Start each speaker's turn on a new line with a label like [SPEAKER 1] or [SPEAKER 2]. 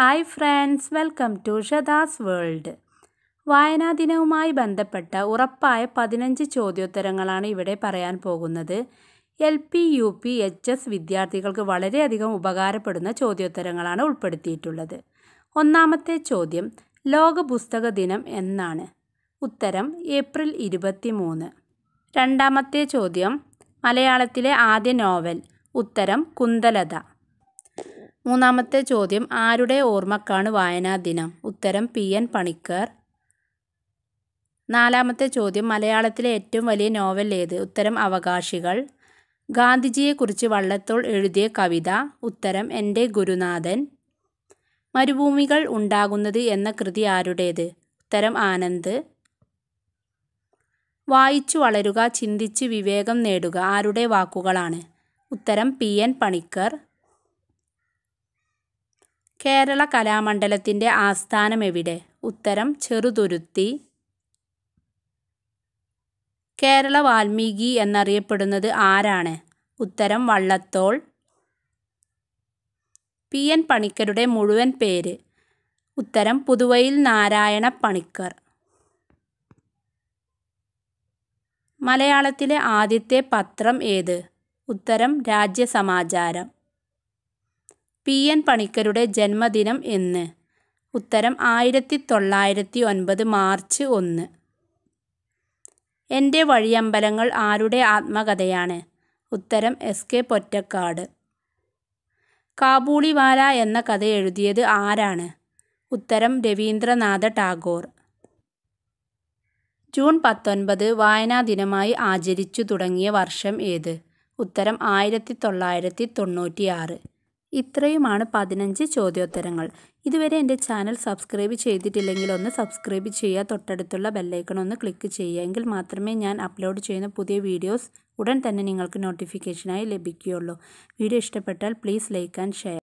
[SPEAKER 1] hi friends welcome to Shada's world വായനാ ദിനവുമായി ബന്ധപ്പെട്ട ഉറപ്പായ പതിനഞ്ച് ചോദ്യോത്തരങ്ങളാണ് ഇവിടെ പറയാൻ പോകുന്നത് L P U P H S വിദ്യാർത്ഥികൾക്ക് വളരെയധികം ഉപകാരപ്പെടുന്ന ചോദ്യോത്തരങ്ങളാണ് ഉൾപ്പെടുത്തിയിട്ടുള്ളത് ഒന്നാമത്തെ ചോദ്യം ലോക പുസ്തക ദിനം എന്നാണ് ഉത്തരം ഏപ്രിൽ ഇരുപത്തി മൂന്ന് രണ്ടാമത്തെ ചോദ്യം മലയാളത്തിലെ ആദ്യ നോവൽ ഉത്തരം കുന്തലത മൂന്നാമത്തെ ചോദ്യം ആരുടെ ഓർമ്മക്കാണ് വായനാ ദിനം ഉത്തരം പി എൻ പണിക്കർ നാലാമത്തെ ചോദ്യം മലയാളത്തിലെ ഏറ്റവും വലിയ നോവൽ ഏത് ഉത്തരം അവകാശികൾ ഗാന്ധിജിയെക്കുറിച്ച് വള്ളത്തോൾ എഴുതിയ കവിത ഉത്തരം എൻ്റെ ഗുരുനാഥൻ മരുഭൂമികൾ ഉണ്ടാകുന്നത് എന്ന കൃതി ആരുടേത് ഉത്തരം ആനന്ദ് വായിച്ചു വളരുക ചിന്തിച്ച് വിവേകം നേടുക ആരുടെ വാക്കുകളാണ് ഉത്തരം പി എൻ പണിക്കർ കേരള കലാമണ്ഡലത്തിൻ്റെ ആസ്ഥാനം എവിടെ ഉത്തരം ചെറുതുരുത്തി കേരള വാൽമീകി എന്നറിയപ്പെടുന്നത് ആരാണ് ഉത്തരം വള്ളത്തോൾ പി എൻ പണിക്കരുടെ മുഴുവൻ പേര് ഉത്തരം പുതുവയിൽ നാരായണ പണിക്കർ മലയാളത്തിലെ ആദ്യത്തെ പത്രം ഏത് ഉത്തരം രാജ്യസമാചാരം പി എൻ പണിക്കരുടെ ജന്മദിനം എന്ന് ഉത്തരം ആയിരത്തി തൊള്ളായിരത്തി ഒൻപത് മാർച്ച് ഒന്ന് എൻ്റെ വഴിയമ്പലങ്ങൾ ആരുടെ ആത്മകഥയാണ് ഉത്തരം എസ് കെ പൊറ്റക്കാട് കാബൂളിവാല എന്ന കഥ എഴുതിയത് ആരാണ് ഉത്തരം രവീന്ദ്രനാഥ ടാഗോർ ജൂൺ പത്തൊൻപത് വായനാ ദിനമായി ആചരിച്ചു തുടങ്ങിയ വർഷം ഏത് ഉത്തരം ആയിരത്തി തൊള്ളായിരത്തി തൊണ്ണൂറ്റിയാറ് ഇത്രയുമാണ് പതിനഞ്ച് ചോദ്യോത്തരങ്ങൾ ഇതുവരെ എൻ്റെ ചാനൽ സബ്സ്ക്രൈബ് ചെയ്തിട്ടില്ലെങ്കിൽ ഒന്ന് സബ്സ്ക്രൈബ് ചെയ്യുക തൊട്ടടുത്തുള്ള ബെല്ലൈക്കൺ ഒന്ന് ക്ലിക്ക് ചെയ്യുക എങ്കിൽ മാത്രമേ ഞാൻ അപ്ലോഡ് ചെയ്യുന്ന പുതിയ വീഡിയോസ് ഉടൻ തന്നെ നിങ്ങൾക്ക് നോട്ടിഫിക്കേഷനായി ലഭിക്കുകയുള്ളൂ വീഡിയോ ഇഷ്ടപ്പെട്ടാൽ പ്ലീസ് ലൈക്ക് ആൻഡ് ഷെയർ